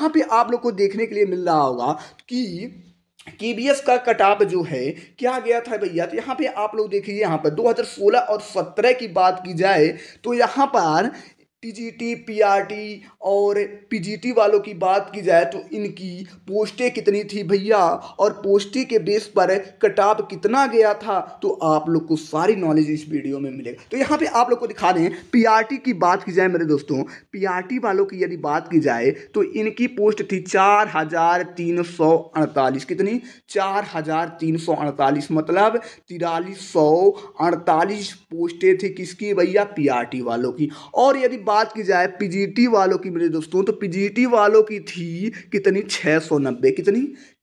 यहाँ पे आप लोग को देखने के लिए मिल रहा होगा कि केबीएस का कटाप जो है क्या गया था भैया तो यहाँ पे आप लोग देखिए यहाँ पर 2016 और 17 की बात की जाए तो यहाँ पर टीजीटी पीआरटी और पीजीटी वालों की बात की जाए तो इनकी पोस्टें कितनी थी भैया और पोस्टी के बेस पर कटाप कितना गया था तो आप लोग को सारी नॉलेज इस वीडियो में मिलेगा तो यहाँ पे आप लोग को दिखा दें पीआरटी की बात की जाए मेरे दोस्तों पीआरटी वालों की यदि बात की जाए तो इनकी पोस्ट थी चार हजार तीन सौ अड़तालीस कितनी चार हजार तीन सौ अड़तालीस मतलब तिरालीस सौ अड़तालीस पोस्टें थी किसकी भैया पी वालों की और यदि बात की जाए पीजीटी वालों की मेरे दोस्तों तो पीजीटी वालों की थी कितनी छः सौ नब्बे कितनी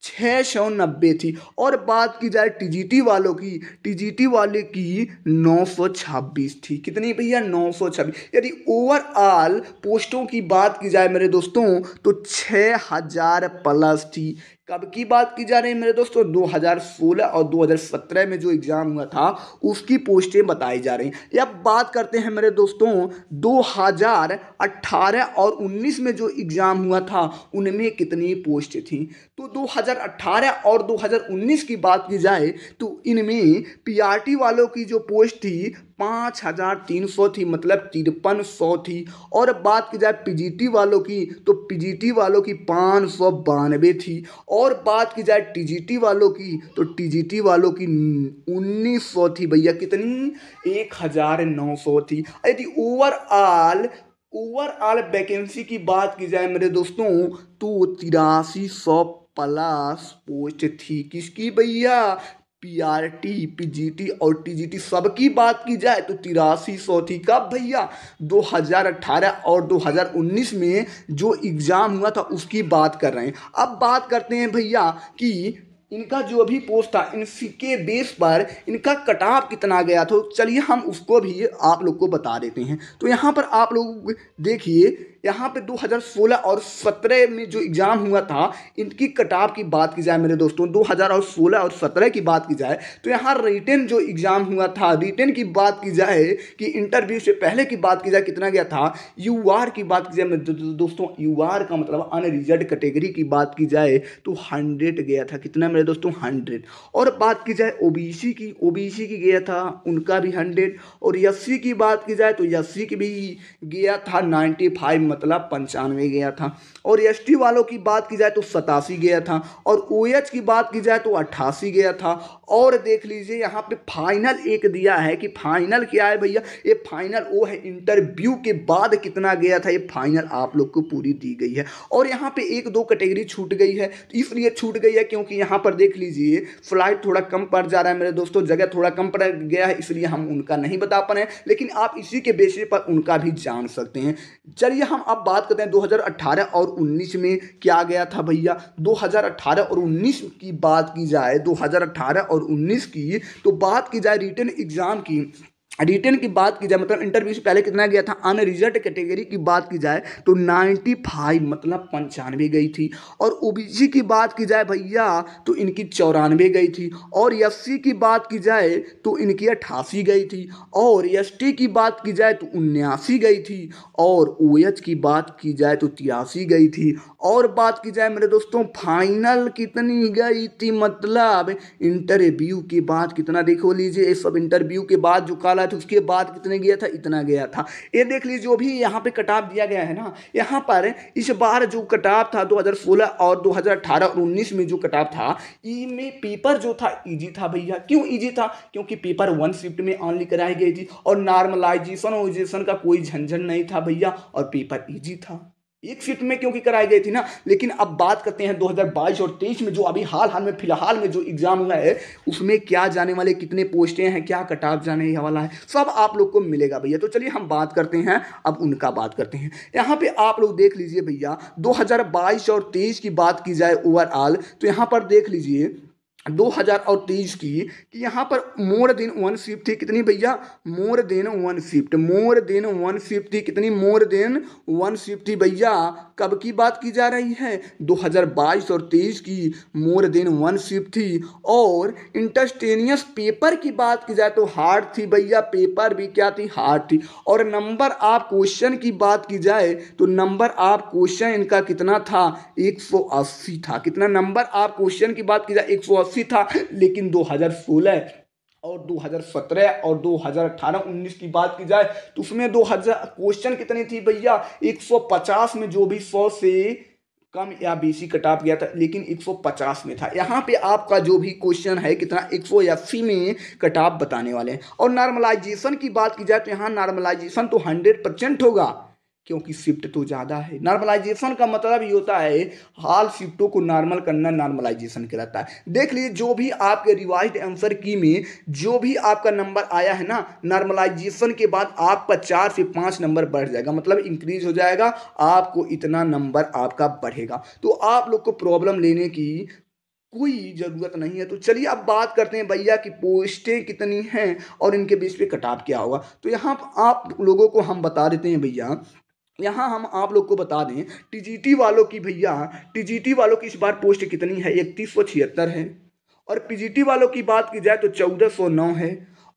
छः सौ नब्बे थी और बात की जाए टीजीटी वालों की टीजीटी वाले की नौ सौ छब्बीस थी कितनी भैया नौ सौ छब्बीस यदि ओवरऑल पोस्टों की बात की जाए मेरे दोस्तों तो छः हज़ार प्लस थी कब की बात की जा रही है मेरे दोस्तों 2016 और 2017 में जो एग्ज़ाम हुआ था उसकी पोस्टें बताई जा रही हैं अब बात करते हैं मेरे दोस्तों 2018 और 19 में जो एग्ज़ाम हुआ था उनमें कितनी पोस्ट थी तो 2018 और 2019 की बात की जाए तो इनमें पीआरटी वालों की जो पोस्ट थी पाँच हज़ार तीन सौ थी मतलब तिरपन सौ थी और बात की जाए पीजीटी वालों की तो पीजीटी वालों की पाँच सौ बानवे थी और और बात की जाए टीजीटी वालों की तो टीजीटी वालों की उन्नीस सौ थी भैया कितनी एक हज़ार नौ सौ थी यदि ओवरऑल ओवरऑल वैकेंसी की बात की जाए मेरे दोस्तों तो तिरासी सौ प्लस पोस्ट थी किसकी भैया पीआरटी पीजीटी और टीजीटी सबकी बात की जाए तो तिरासी सौ थी कब भैया 2018 और 2019 में जो एग्ज़ाम हुआ था उसकी बात कर रहे हैं अब बात करते हैं भैया कि इनका जो भी पोस्ट था इनके बेस पर इनका कटाव कितना गया था चलिए हम उसको भी आप लोग को बता देते हैं तो यहाँ पर आप लोग देखिए यहाँ पे 2016 और 17 में जो एग्ज़ाम हुआ था इनकी कटाव की बात की जाए मेरे दोस्तों 2016 और और 17 की बात की जाए तो यहाँ रिटेन जो एग्ज़ाम हुआ था रिटेन की बात की जाए कि इंटरव्यू से पहले की बात की जाए कितना गया था यू की बात की जाए मेरे दोस्तों यू का मतलब अनरिजल्ट कैटेगरी की बात की जाए तो हंड्रेड गया था कितना मेरे दोस्तों हंड्रेड और बात की जाए ओ की ओ की गया था उनका भी हंड्रेड और यस की बात की जाए तो यस की भी गया था नाइन्टी फाइव मतलब पंचानवे गया था और एस वालों की बात की जाए तो सतासी गया था और ओ OH की बात की जाए तो अट्ठासी गया था और देख लीजिए यहाँ पे फाइनल एक दिया है कि फाइनल क्या है भैया ये फाइनल वो है इंटरव्यू के बाद कितना गया था ये फाइनल आप लोग को पूरी दी गई है और यहाँ पे एक दो कैटेगरी छूट गई है तो इसलिए छूट गई है क्योंकि यहाँ पर देख लीजिए फ्लाइट थोड़ा कम पड़ जा रहा है मेरे दोस्तों जगह थोड़ा कम पड़ गया है इसलिए हम उनका नहीं बता पा रहे लेकिन आप इसी के बेसिस पर उनका भी जान सकते हैं चलिए हम हम अब बात करते हैं 2018 और 19 में क्या गया था भैया 2018 और 19 की बात की जाए 2018 और 19 की तो बात की जाए रिटर्न एग्ज़ाम की रिटर्न की बात की जाए मतलब इंटरव्यू से पहले कितना गया था अन रिजल्ट कैटेगरी की बात की जाए तो 95 मतलब पंचानवे गई थी और ओबीसी की बात की जाए भैया तो इनकी चौरानवे गई थी और एस की बात की जाए तो इनकी अट्ठासी गई थी और एस की बात की जाए तो उन्यासी गई थी और ओ की बात की जाए तो तिरासी गई थी और बात की जाए मेरे दोस्तों फाइनल कितनी गई थी मतलब इंटरव्यू के बाद कितना देखो लीजिए ये सब इंटरव्यू के बाद जो काला था उसके बाद कितने गया था इतना गया था ये देख लीजिए जो भी यहाँ पे कटाप दिया गया है ना यहाँ पर इस बार जो कटाप था 2016 और 2018 और 19 में जो कटाप था ई में पेपर जो था इजी था भैया क्यों इजी था क्योंकि पेपर वन शिफ्ट में ऑनली कराई गई थी और नॉर्मलाइजेशन का कोई झंझट नहीं था भैया और पेपर इजी था एक सीट में क्योंकि कराई गई थी ना लेकिन अब बात करते हैं 2022 और 23 में जो अभी हाल हाल में फिलहाल में जो एग्जाम हुआ है उसमें क्या जाने वाले कितने पोस्टें हैं क्या कटाव जाने वाला है सब आप लोग को मिलेगा भैया तो चलिए हम बात करते हैं अब उनका बात करते हैं यहाँ पे आप लोग देख लीजिए भैया दो और तेईस की बात की जाए ओवरऑल तो यहाँ पर देख लीजिए 2023 की कि यहाँ पर मोर देन वन शिफ्ट थी कितनी भैया more than one shift more than one shift थी कितनी मोर देन वन शिफ्ट थी भैया कब की बात की जा रही है 2022 और 23 की मोर देन वन शिफ्ट थी और इंटरस्टेनियस पेपर की बात की जाए तो हार्ड थी भैया पेपर भी क्या थी हार्ड थी और नंबर आप क्वेश्चन की बात की जाए तो नंबर आप क्वेश्चन इनका कितना था एक था कितना नंबर आप क्वेश्चन की बात की जाए एक अस्सी था लेकिन 2016 और 2017 और 2018-19 की बात की जाए तो उसमें 2000 क्वेश्चन कितनी थी भैया 150 में जो भी 100 से कम या बीसी कटाप गया था लेकिन 150 में था यहाँ पे आपका जो भी क्वेश्चन है कितना एक में कटाप बताने वाले हैं और नॉर्मलाइजेशन की बात की जाए तो यहाँ नॉर्मलाइजेशन तो 100 परसेंट होगा क्योंकि शिफ्ट तो ज़्यादा है नॉर्मलाइजेशन का मतलब ये होता है हाल शिफ्टों को नॉर्मल करना नॉर्मलाइजेशन कहलाता है देख लीजिए जो भी आपके रिवाइज आंसर की में जो भी आपका नंबर आया है ना नॉर्मलाइजेशन के बाद आपका चार से पाँच नंबर बढ़ जाएगा मतलब इंक्रीज हो जाएगा आपको इतना नंबर आपका बढ़ेगा तो आप लोग को प्रॉब्लम लेने की कोई ज़रूरत नहीं है तो चलिए अब बात करते हैं भैया कि पोस्टें कितनी हैं और इनके बीच पे कटाव क्या होगा तो यहाँ आप लोगों को हम बता देते हैं भैया यहाँ हम आप लोग को बता दें टीजीटी वालों की भैया टीजीटी वालों की इस बार पोस्ट कितनी है इकतीस सौ छिहत्तर है और पीजीटी वालों की बात की जाए तो चौदह सौ नौ है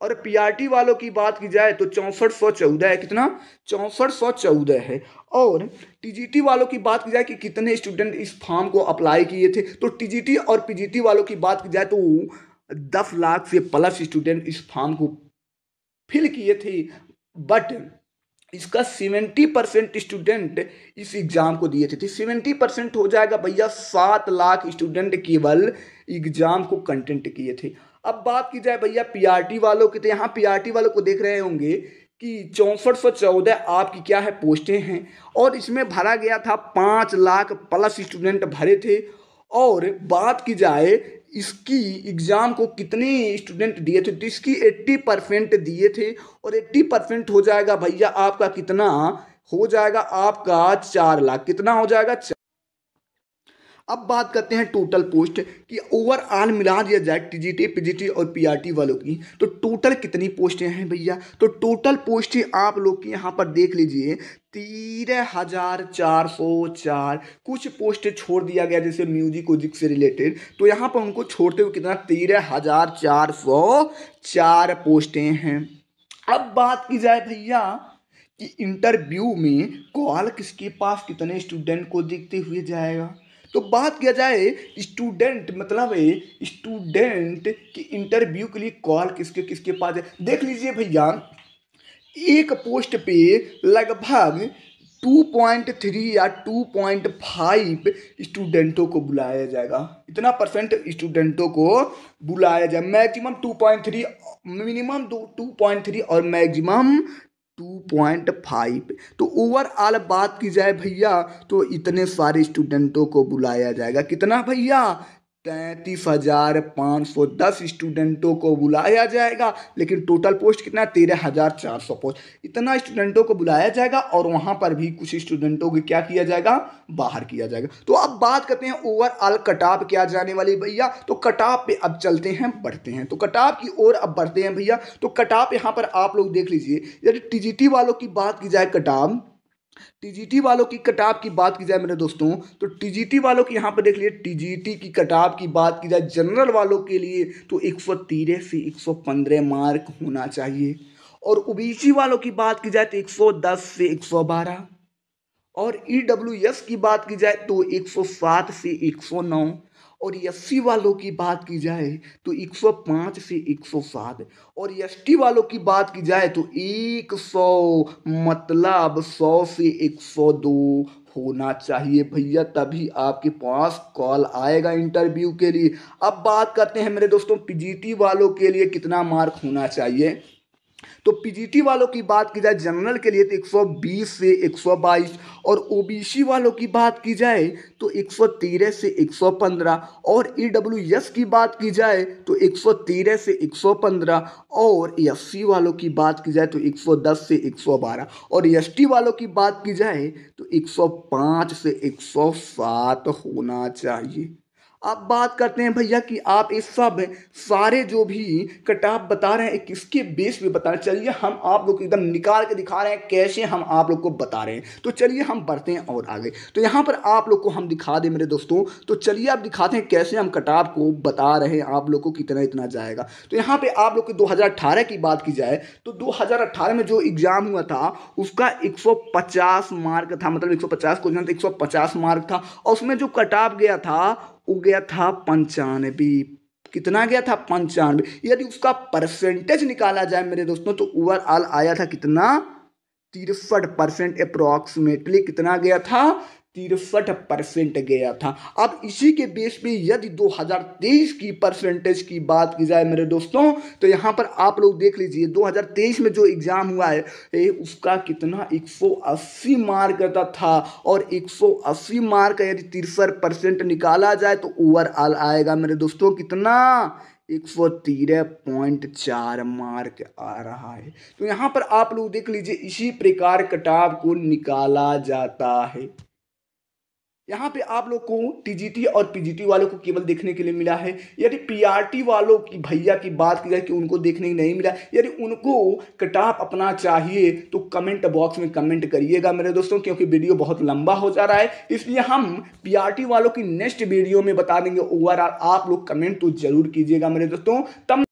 और पीआरटी वालों की बात की जाए तो चौंसठ सौ चौदह है कितना चौंसठ सौ चौदह है और टीजीटी वालों की बात की जाए कि कितने स्टूडेंट इस फॉर्म को अप्लाई किए थे तो टीजीटी और पीजीटी वालों की बात की जाए तो दस लाख से प्लस स्टूडेंट इस फॉर्म को फिल किए थे बट इसका सेवेंटी परसेंट स्टूडेंट इस एग्ज़ाम को दिए थे तो सेवेंटी परसेंट हो जाएगा भैया सात लाख स्टूडेंट केवल एग्ज़ाम को कंटेंट किए थे अब बात की जाए भैया पीआरटी वालों की तो यहाँ पीआरटी वालों को देख रहे होंगे कि चौंसठ सौ चौदह आपकी क्या है पोस्टें हैं और इसमें भरा गया था पाँच लाख प्लस स्टूडेंट भरे थे और बात की जाए इसकी एग्ज़ाम को कितने स्टूडेंट दिए थे तो इसकी एट्टी परसेंट दिए थे और एट्टी परसेंट हो जाएगा भैया आपका कितना हो जाएगा आपका चार लाख कितना हो जाएगा चार अब बात करते हैं टोटल पोस्ट कि ओवरऑल मिला दिया जाए टीजीटी पीजीटी और पीआरटी वालों की तो टोटल कितनी पोस्टें हैं भैया तो टोटल पोस्टें आप लोग की यहाँ पर देख लीजिए तेरह हजार चार सौ चार कुछ पोस्ट छोड़ दिया गया जैसे म्यूजिक व्यूजिक से रिलेटेड तो यहाँ पर उनको छोड़ते हुए कितना तेरह हजार चार सौ चार पोस्टें हैं अब बात की जाए भैया कि इंटरव्यू में कॉल किसके पास कितने स्टूडेंट को देखते हुए जाएगा तो बात किया जाए स्टूडेंट मतलब स्टूडेंट की इंटरव्यू के लिए कॉल किसके किसके पास है देख लीजिए भैया एक पोस्ट पे लगभग 2.3 या 2.5 स्टूडेंटों को बुलाया जाएगा इतना परसेंट स्टूडेंटों को बुलाया जाए मैक्सिमम 2.3 मिनिमम दो टू और मैक्सिमम 2.5 तो ओवरऑल बात की जाए भैया तो इतने सारे स्टूडेंटों को बुलाया जाएगा कितना भैया तैंतीस हज़ार पाँच सौ दस स्टूडेंटों को बुलाया जाएगा लेकिन टोटल पोस्ट कितना तेरह हज़ार चार सौ पोस्ट इतना स्टूडेंटों को बुलाया जाएगा और वहाँ पर भी कुछ स्टूडेंटों को क्या किया जाएगा बाहर किया जाएगा तो अब बात करते हैं ओवरऑल कटाप क्या जाने वाली भैया तो कटाप पे अब चलते हैं बढ़ते हैं तो कटाप की ओर अब बढ़ते हैं भैया तो कटाप यहाँ पर आप लोग देख लीजिए यदि टी वालों की बात की जाए कटाप टीजीटी वालों की कटाप की बात की जाए मेरे दोस्तों तो टीजीटी वालों की यहाँ पर देख लीजिए टीजीटी की कटाप की बात की जाए जनरल वालों के लिए तो एक से एक मार्क होना चाहिए और ओबीसी वालों की बात की जाए तो 110 से 112 और ईडब्ल्यूएस की बात की जाए तो 107 से 109 और एस वालों की बात की जाए तो 105 से 107 और एस वालों की बात की जाए तो 100 मतलब 100 से 102 होना चाहिए भैया तभी आपके पास कॉल आएगा इंटरव्यू के लिए अब बात करते हैं मेरे दोस्तों पीजीटी वालों के लिए कितना मार्क होना चाहिए तो पीजीटी वालों की बात की जाए जनरल के लिए तो 120 से 122 और ओबीसी वालों की बात की जाए तो 113 से 115 और ईडब्ल्यूएस की बात की जाए तो 113 से 115 और एससी वालों की बात की जाए तो 110 से 112 और एसटी वालों की बात की जाए तो 105 से 107 होना चाहिए अब बात करते हैं भैया कि आप इस सब सारे जो भी कट ऑफ बता रहे हैं किसके बेस पे बता रहे हैं चलिए हम आप लोग को एकदम निकाल के दिखा रहे हैं कैसे हम आप लोग को बता रहे हैं तो चलिए हम बढ़ते हैं और आगे तो यहाँ पर आप लोग को हम दिखा दें मेरे दोस्तों तो चलिए आप दिखाते हैं कैसे हम कट ऑफ को बता रहे हैं आप लोग को कितना इतना जाएगा तो यहाँ पर आप लोग की दो की बात की जाए तो दो में जो एग्ज़ाम हुआ था उसका एक मार्क था मतलब एक सौ क्वेश्चन था एक मार्क था और उसमें जो कट ऑफ गया था वो गया था पंचानवे कितना गया था पंचानवे यदि उसका परसेंटेज निकाला जाए मेरे दोस्तों तो ओवरऑल आया था कितना तिरसठ परसेंट अप्रोक्सीमेटली कितना गया था तिरसठ परसेंट गया था अब इसी के बेस पे यदि 2023 की परसेंटेज की बात की जाए मेरे दोस्तों तो यहाँ पर आप लोग देख लीजिए 2023 में जो एग्ज़ाम हुआ है ए, उसका कितना 180 मार्क का था और 180 मार्क यदि तिरसठ परसेंट निकाला जाए तो ओवरऑल आएगा मेरे दोस्तों कितना एक सौ तेरह पॉइंट चार मार्क आ रहा है तो यहाँ पर आप लोग देख लीजिए इसी प्रकार कटाव को निकाला जाता है यहाँ पे आप लोग को टीजीटी और पीजीटी वालों को केवल देखने के लिए मिला है यदि पीआरटी वालों की भैया की बात की जाए कि उनको देखने नहीं मिला यदि उनको कटाप अपना चाहिए तो कमेंट बॉक्स में कमेंट करिएगा मेरे दोस्तों क्योंकि वीडियो बहुत लंबा हो जा रहा है इसलिए हम पीआरटी वालों की नेक्स्ट वीडियो में बता देंगे ओवरऑल आप लोग कमेंट तो जरूर कीजिएगा मेरे दोस्तों तब